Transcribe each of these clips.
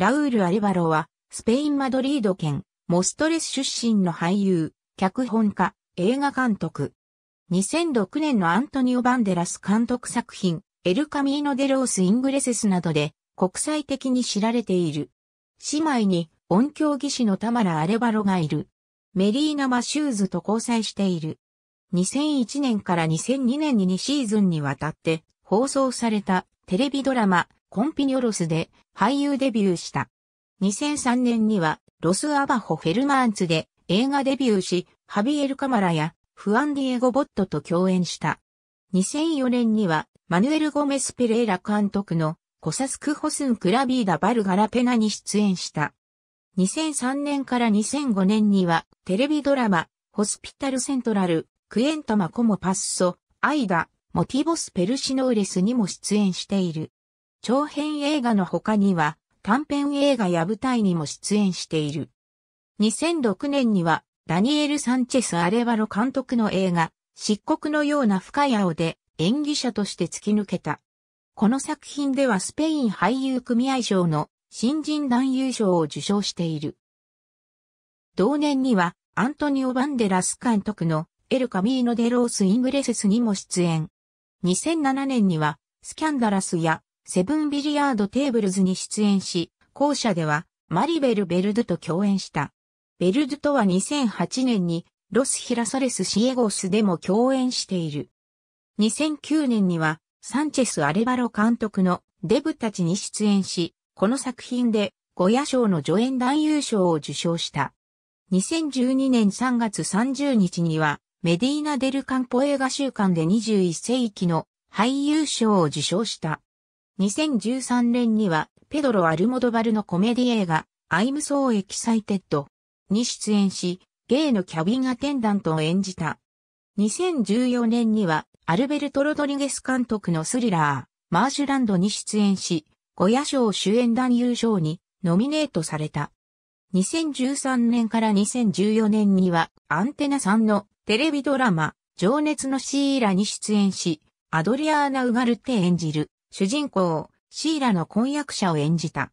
ラウール・アレバロは、スペイン・マドリード県、モストレス出身の俳優、脚本家、映画監督。2006年のアントニオ・バンデラス監督作品、エルカミーノ・デロース・イングレセスなどで、国際的に知られている。姉妹に、音響技師のタマラ・アレバロがいる。メリーナ・マシューズと交際している。2001年から2002年に2シーズンにわたって放送されたテレビドラマコンピニョロスで俳優デビューした。2003年にはロス・アバホ・フェルマーンツで映画デビューし、ハビエル・カマラやフアンディエゴ・ボットと共演した。2004年にはマヌエル・ゴメス・ペレーラ監督のコサスク・ホスン・クラビーダ・バルガラペナに出演した。2003年から2005年にはテレビドラマホスピタル・セントラル、クエンタマ・コモ・パッソ、アイダ、モティボス・ペルシノーレスにも出演している。長編映画の他には短編映画や舞台にも出演している。2006年にはダニエル・サンチェス・アレバロ監督の映画、漆黒のような深い青で演技者として突き抜けた。この作品ではスペイン俳優組合賞の新人男優賞を受賞している。同年にはアントニオ・バンデラス監督のエル・カミーノ・デ・ロース・イングレセスにも出演。2007年にはスキャンダラスやセブンビリヤードテーブルズに出演し、後者ではマリベル・ベルドと共演した。ベルドとは2008年にロス・ヒラソレス・シエゴスでも共演している。2009年にはサンチェス・アレバロ監督のデブたちに出演し、この作品でゴヤ賞の助演男優賞を受賞した。2012年3月30日には、メディーナ・デル・カンポ映画週間で21世紀の俳優賞を受賞した。2013年には、ペドロ・アルモドバルのコメディ映画、アイム・ソー・エキサイテッドに出演し、ゲイのキャビンアテンダントを演じた。2014年には、アルベルト・ロドリゲス監督のスリラー、マーシュランドに出演し、ゴヤ賞主演男優賞にノミネートされた。2013年から2014年には、アンテナさんのテレビドラマ、情熱のシーラに出演し、アドリアーナ・ウガルテ演じる。主人公、シーラの婚約者を演じた。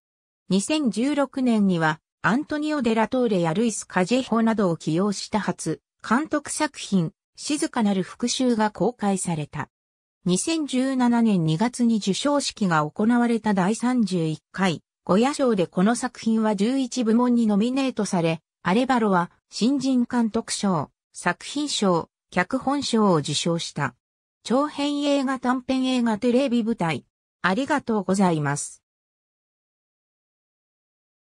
2016年には、アントニオ・デラトーレやルイス・カジェホなどを起用した初、監督作品、静かなる復讐が公開された。2017年2月に受賞式が行われた第31回、ゴヤ賞でこの作品は11部門にノミネートされ、アレバロは新人監督賞、作品賞、脚本賞を受賞した。長編映画短編映画テレビ舞台。ありがとうございます。